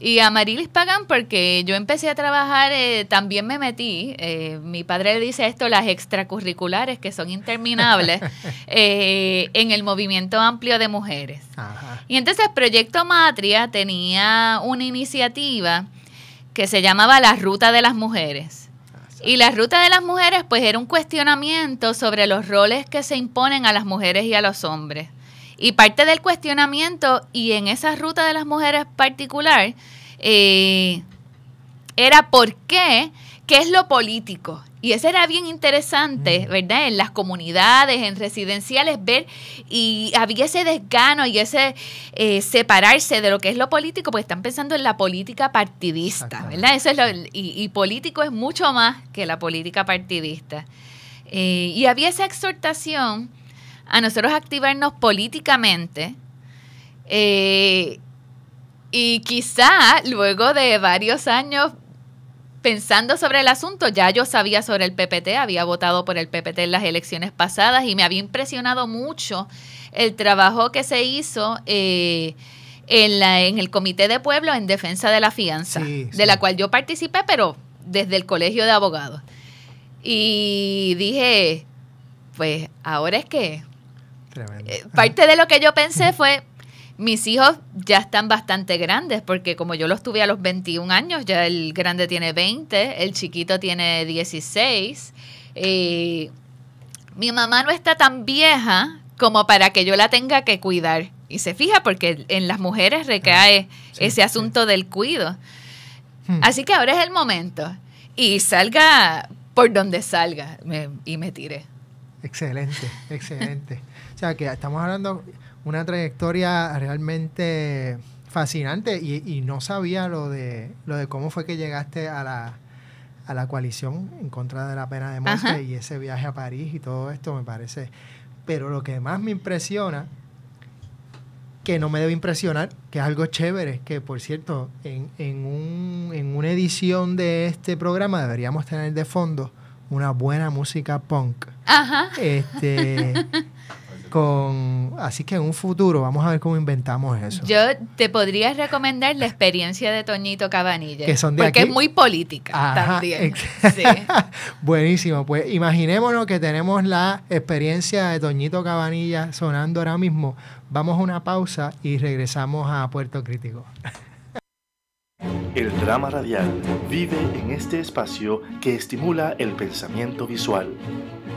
y a Marilis pagan porque yo empecé a trabajar, eh, también me metí, eh, mi padre dice esto, las extracurriculares que son interminables, eh, en el movimiento amplio de mujeres. Y entonces Proyecto Matria tenía una iniciativa que se llamaba La Ruta de las Mujeres. Y la Ruta de las Mujeres pues era un cuestionamiento sobre los roles que se imponen a las mujeres y a los hombres. Y parte del cuestionamiento, y en esa ruta de las mujeres particular, eh, era por qué, qué es lo político. Y eso era bien interesante, ¿verdad? En las comunidades, en residenciales, ver y había ese desgano y ese eh, separarse de lo que es lo político, porque están pensando en la política partidista, ¿verdad? Eso es y, político es mucho más que la política partidista. Eh, y había esa exhortación a nosotros activarnos políticamente. Eh, y quizá luego de varios años pensando sobre el asunto, ya yo sabía sobre el PPT, había votado por el PPT en las elecciones pasadas y me había impresionado mucho el trabajo que se hizo eh, en, la, en, el Comité de Pueblo en defensa de la fianza, de la cual yo participé, pero desde el Colegio de Abogados. Y dije, pues ahora es que eh, parte de lo que yo pensé fue, mis hijos ya están bastante grandes, porque como yo los tuve a los 21 años, ya el grande tiene 20, el chiquito tiene 16. y eh, mi mamá no está tan vieja como para que yo la tenga que cuidar. Y se fija porque en las mujeres recae ese asunto del cuido. Hmm. Así que ahora es el momento. Y salga por donde salga. y me tiré. Excelente, excelente. O sea, que estamos hablando una trayectoria realmente fascinante y, no sabía lo de, lo de cómo fue que llegaste a la, coalición en contra de la pena de muerte y ese viaje a París y todo esto me parece. Pero lo que más me impresiona, que no me debe impresionar, que es algo chévere, es que por cierto, en, un, en una edición de este programa deberíamos tener de fondo una buena música punk. Ajá. Este, Con, así que en un futuro vamos a ver cómo inventamos eso. Yo te podría recomendar la experiencia de Toñito Cabanilla. Que porque es muy política también. Buenísimo. Pues imaginémonos que tenemos la experiencia de Toñito Cabanilla sonando ahora mismo. Vamos a una pausa y regresamos a Puerto Crítico. El drama radial vive en este espacio que estimula el pensamiento visual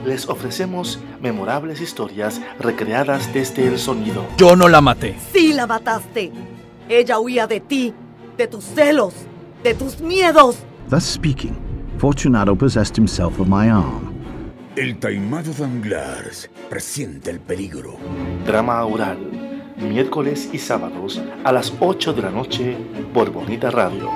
les ofrecemos memorables historias recreadas desde el sonido. Yo no la maté. Sí la mataste. Ella huía de ti, de tus celos, de tus miedos. Thus speaking, Fortunato possessed himself of my arm. El taimado Danglars presiente el peligro. Drama oral, miércoles y sábados a las 8 de la noche por Bonita Radio.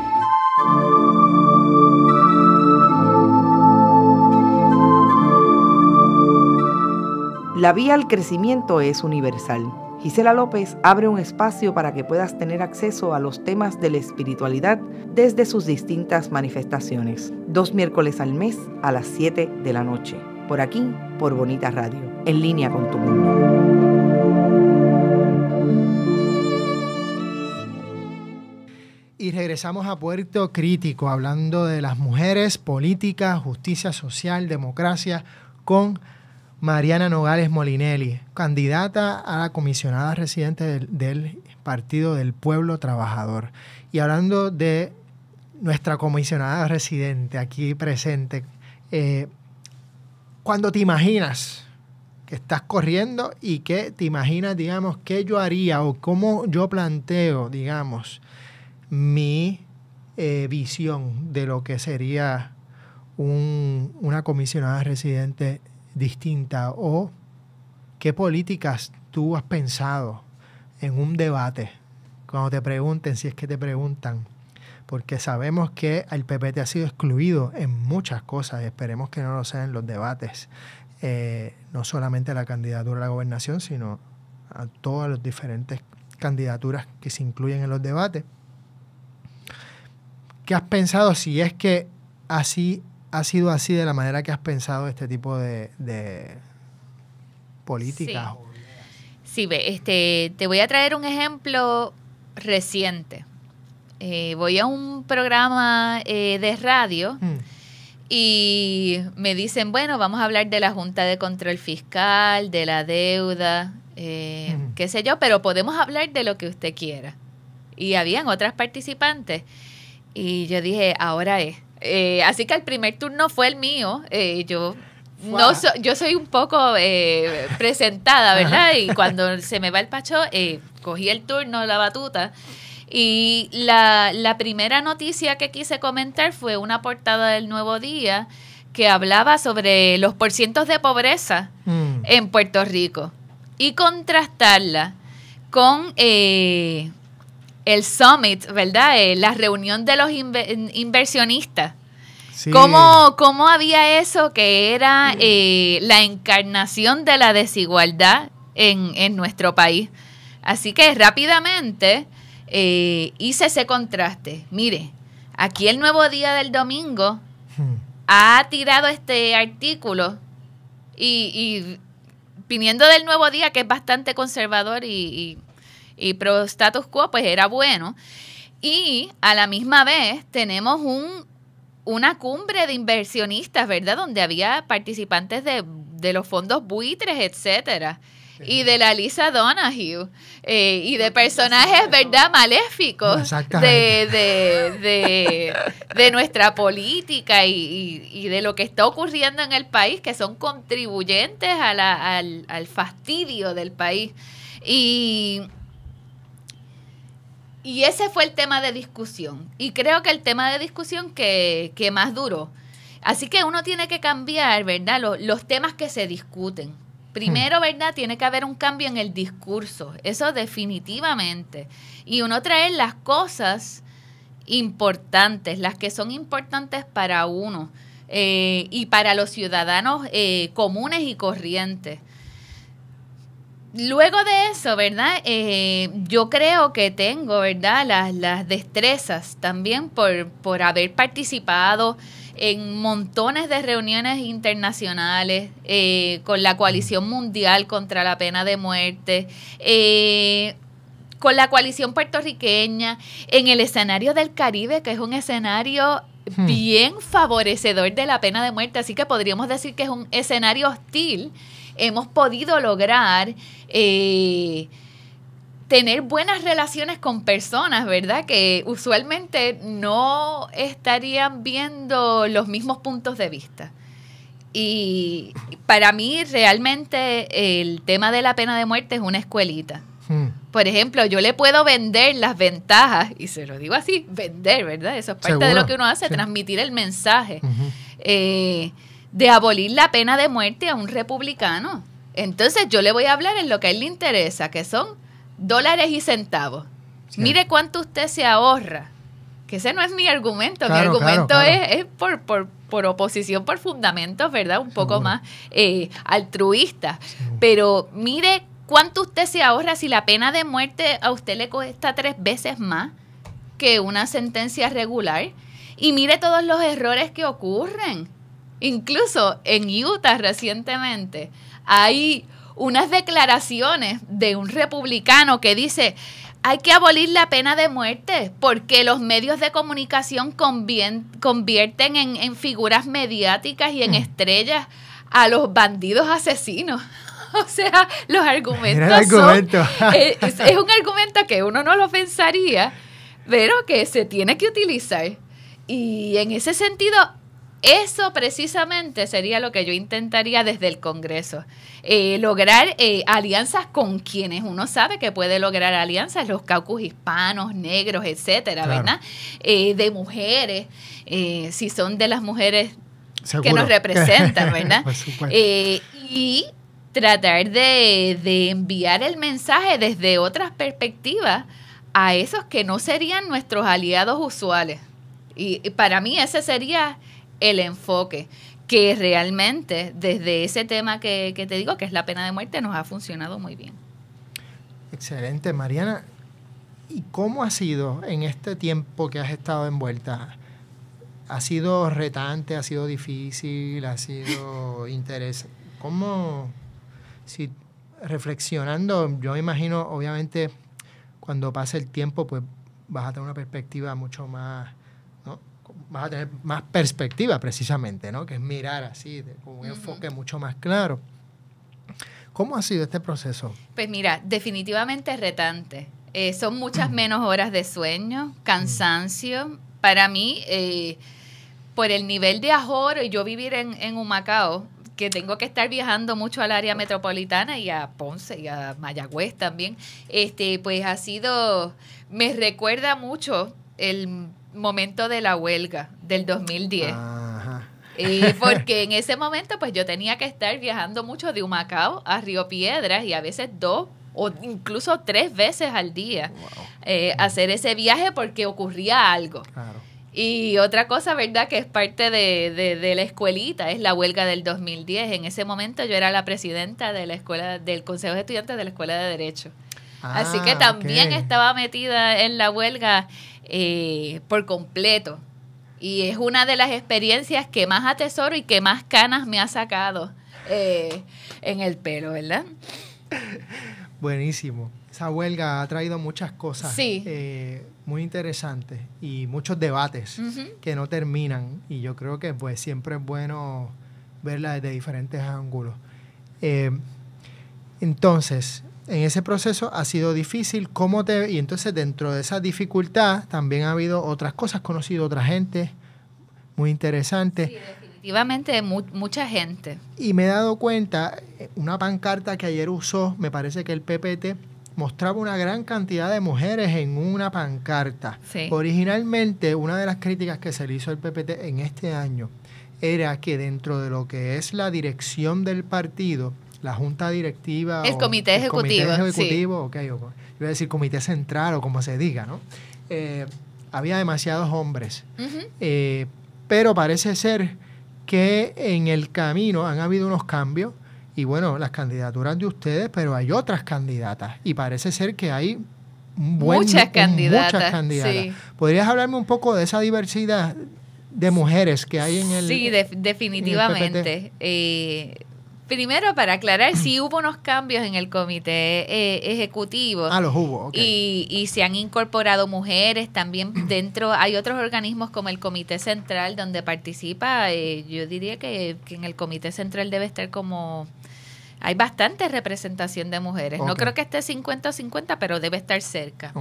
La vía al crecimiento es universal. Gisela López abre un espacio para que puedas tener acceso a los temas de la espiritualidad desde sus distintas manifestaciones, dos miércoles al mes a las 7 de la noche, por aquí, por Bonita Radio, en línea con tu mundo. Y regresamos a Puerto Crítico, hablando de las mujeres, política, justicia social, democracia, con Mariana Nogales Molinelli, candidata a la comisionada residente del, Partido del Pueblo Trabajador. Y hablando de nuestra comisionada residente aquí presente, eh, cuando te imaginas que estás corriendo y que te imaginas, digamos, qué yo haría o cómo yo planteo, digamos, mi eh, visión de lo que sería una comisionada residente distinta o qué políticas tú has pensado en un debate cuando te pregunten, si es que te preguntan, porque sabemos que el te ha sido excluido en muchas cosas esperemos que no lo sean los debates, eh, no solamente la candidatura a la gobernación, sino a todas las diferentes candidaturas que se incluyen en los debates. ¿Qué has pensado si es que así ha sido así de la manera que has pensado este tipo de, política políticas? Sí. este, te voy a traer un ejemplo reciente. Eh, voy a un programa eh, de radio mm. y me dicen, bueno, vamos a hablar de la Junta de Control Fiscal, de la deuda, eh, qué sé yo, pero podemos hablar de lo que usted quiera. Y habían otras participantes. Y yo dije, ahora es. Eh, así que el primer turno fue el mío. Eh, yo no yo soy un poco eh, presentada, ¿verdad? Y cuando se me va el pacho, cogí el turno, la batuta. Y la, primera noticia que quise comentar fue una portada del Nuevo Día que hablaba sobre los porcientos de pobreza mm. en Puerto Rico y contrastarla con el summit, ¿verdad? Eh, la reunión de los inversionistas. ¿Cómo, había eso que era eh, la encarnación de la desigualdad en, nuestro país? Así que rápidamente eh, hice ese contraste. Mire, aquí el nuevo día del domingo hmm. ha tirado este artículo y, viniendo del nuevo día, que es bastante conservador y y pro status quo pues era bueno. Y a la misma vez tenemos un, una cumbre de inversionistas, ¿verdad? Donde había participantes de, los fondos buitres, etcétera y de la Lisa Donahue eh, y de personajes, ¿verdad?, maléficos de, de, de, nuestra política y, de lo que está ocurriendo en el país, que son contribuyentes al, al fastidio del país. Y y ese fue el tema de discusión. Y creo que el tema de discusión que, que más duró. Así que uno tiene que cambiar, ¿verdad? Los, los temas que se discuten. Primero, hmm. ¿verdad? Tiene que haber un cambio en el discurso. Eso definitivamente. Y uno trae las cosas importantes, las que son importantes para uno eh, y para los ciudadanos eh, comunes y corrientes luego de eso, ¿verdad? Eh, yo creo que tengo, ¿verdad? Las, destrezas también por, por haber participado en montones de reuniones internacionales eh, con la coalición mundial contra la pena de muerte. Eh, con la coalición puertorriqueña, en el escenario del Caribe, que es un escenario hmm. bien favorecedor de la pena de muerte, así que podríamos decir que es un escenario hostil hemos podido lograr eh, tener buenas relaciones con personas, ¿verdad? Que usualmente no estarían viendo los mismos puntos de vista. Y para mí realmente el tema de la pena de muerte es una escuelita. Hmm. Por ejemplo, yo le puedo vender las ventajas, y se lo digo así, vender, ¿verdad? Eso es parte de lo que uno hace, transmitir el mensaje eh, de abolir la pena de muerte a un republicano. Entonces yo le voy a hablar en lo que a él le interesa, que son dólares y centavos. Mire cuánto usted se ahorra. Que ese no es mi argumento. mi argumento es, por, por, oposición, por fundamentos, ¿verdad? Un poco más eh, altruista. Pero mire cuánto usted se ahorra si la pena de muerte a usted le cuesta tres veces más que una sentencia regular. Y mire todos los errores que ocurren. Incluso en Utah recientemente hay unas declaraciones de un republicano que dice, hay que abolir la pena de muerte porque los medios de comunicación convierten en, figuras mediáticas y en hmm. estrellas a los bandidos asesinos. O sea, los argumentos es un argumento que uno no lo pensaría, pero que se tiene que utilizar. Y en ese sentido, eso precisamente sería lo que yo intentaría desde el Congreso. Eh, lograr eh, alianzas con quienes uno sabe que puede lograr alianzas, los caucus hispanos, negros, etcétera, ¿verdad? Eh, de mujeres, si son de las mujeres que nos representan, ¿verdad? y tratar de, de enviar el mensaje desde otras perspectivas a esos que no serían nuestros aliados usuales. Y para mí ese sería el enfoque que realmente desde ese tema que, te digo, que es la pena de muerte, nos ha funcionado muy bien. Excelente, Mariana. ¿Y cómo ha sido en este tiempo que has estado envuelta? ¿Ha sido retante? ¿Ha sido difícil? ¿Ha sido interesante? ¿Cómo, si reflexionando, yo imagino, obviamente, cuando pase el tiempo, pues vas a tener una perspectiva mucho más vas a tener más perspectiva precisamente, ¿no? Que es mirar así, con un enfoque mucho más claro. ¿Cómo ha sido este proceso? Pues mira, definitivamente retante. Eh, son muchas menos horas de sueño, cansancio. Para mí, eh, por el nivel de ahorro y yo vivir en, en Humacao, que tengo que estar viajando mucho al área metropolitana y a Ponce y a Mayagüez también, este, pues ha sido, me recuerda mucho el momento de la huelga del 2010. Y porque en ese momento pues yo tenía que estar viajando mucho de Humacao a Río Piedras y a veces dos o incluso tres veces al día eh, hacer ese viaje porque ocurría algo. Y otra cosa, ¿verdad?, que es parte de, de, la escuelita, es la huelga del 2010. En ese momento yo era la presidenta de la escuela, del Consejo de Estudiantes de la Escuela de Derecho. Así que ah, también estaba metida en la huelga eh, por completo. Y es una de las experiencias que más atesoro y que más canas me ha sacado eh, en el pelo, ¿verdad? Buenísimo. Esa huelga ha traído muchas cosas eh, muy interesantes y muchos debates que no terminan. Y yo creo que pues siempre es bueno verla desde diferentes ángulos. entonces, en ese proceso ha sido difícil, cómo te y entonces dentro de esa dificultad también ha habido otras cosas, conocido otra gente muy interesante. definitivamente mucha gente. Y me he dado cuenta, eh, una pancarta que ayer usó, me parece que el PPT mostraba una gran cantidad de mujeres en una pancarta. Originalmente, una de las críticas que se le hizo al PPT en este año era que dentro de lo que es la dirección del partido, la junta directiva. El comité ejecutivo. El comité ejecutivo, ok, iba a decir comité central o como se diga, ¿no? Eh, había demasiados hombres. Eh, pero parece ser que en el camino han habido unos cambios y bueno, las candidaturas de ustedes, pero hay otras candidatas y parece ser que hay muchas candidatas. ¿Podrías hablarme un poco de esa diversidad de mujeres que hay en el... Sí, definitivamente. Primero, para aclarar, si hubo unos cambios en el comité eh, ejecutivo. Ah, los hubo, y, y, se han incorporado mujeres también dentro. Hay otros organismos como el Comité Central, donde participa, eh, yo diría que, en el Comité Central debe estar como... Hay bastante representación de mujeres. No creo que esté 50 o 50, pero debe estar cerca.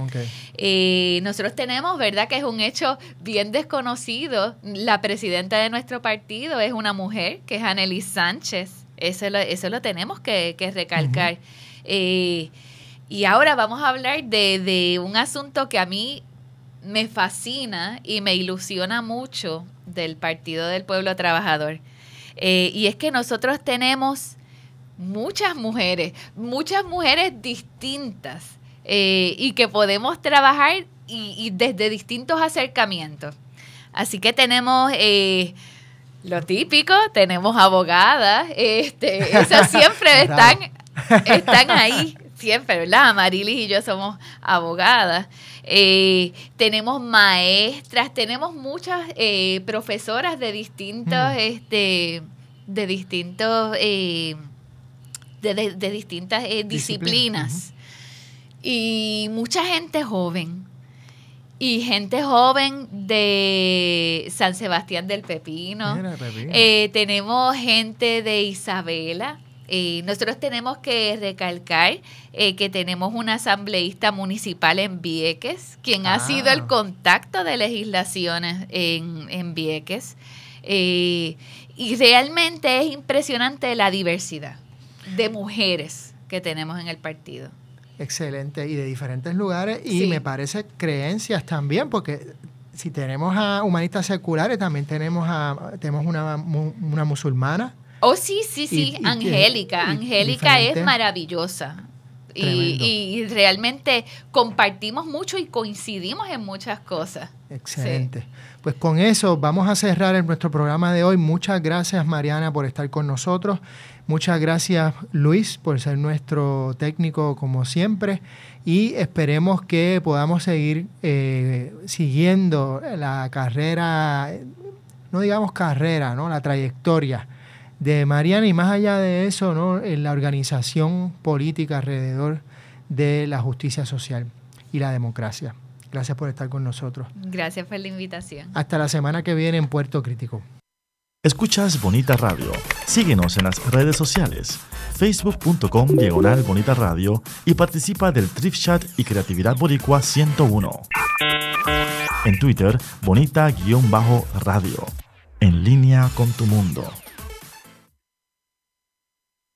Eh, nosotros tenemos, ¿verdad? Que es un hecho bien desconocido. La presidenta de nuestro partido es una mujer, que es Annelies Sánchez eso lo, tenemos que, recalcar. Eh, y ahora vamos a hablar de, un asunto que a mí me fascina y me ilusiona mucho del Partido del Pueblo Trabajador. Eh, y es que nosotros tenemos muchas mujeres, muchas mujeres distintas eh, y que podemos trabajar y, desde distintos acercamientos. Así que tenemos... Lo típico, tenemos abogadas, este, esas siempre están, están ahí, siempre, ¿verdad? Amarilis y yo somos abogadas. Eh, tenemos maestras, tenemos muchas eh, profesoras de distintos, mm. este, de distintos, eh, de, distintas disciplinas. Y mucha gente joven y gente joven de San Sebastián del Pepino. Eh, tenemos gente de Isabela. Eh, nosotros tenemos que recalcar eh, que tenemos una asambleísta municipal en Vieques, quien ha ah. sido el contacto de legislaciones en, en Vieques. y realmente es impresionante la diversidad de mujeres que tenemos en el partido. Excelente, y de diferentes lugares, y me parece creencias también, porque si tenemos a humanistas seculares, también tenemos a tenemos una, musulmana. Oh, sí, sí, sí, Angélica. Angélica es maravillosa. Y, realmente compartimos mucho y coincidimos en muchas cosas. Excelente. Pues con eso vamos a cerrar nuestro programa de hoy. Muchas gracias, Mariana, por estar con nosotros. Muchas gracias Luis por ser nuestro técnico como siempre y esperemos que podamos seguir eh, siguiendo la carrera, no digamos carrera, ¿no? la trayectoria de Mariana y más allá de eso, ¿no? en la organización política alrededor de la justicia social y la democracia. Gracias por estar con nosotros. Gracias por la invitación. Hasta la semana que viene en Puerto Crítico. Escuchas Bonita Radio. Síguenos en las redes sociales, facebook.com diagonal Bonita Radio y participa del trip Chat y Creatividad Boricua 101. En Twitter, bonita-radio. En línea con tu mundo.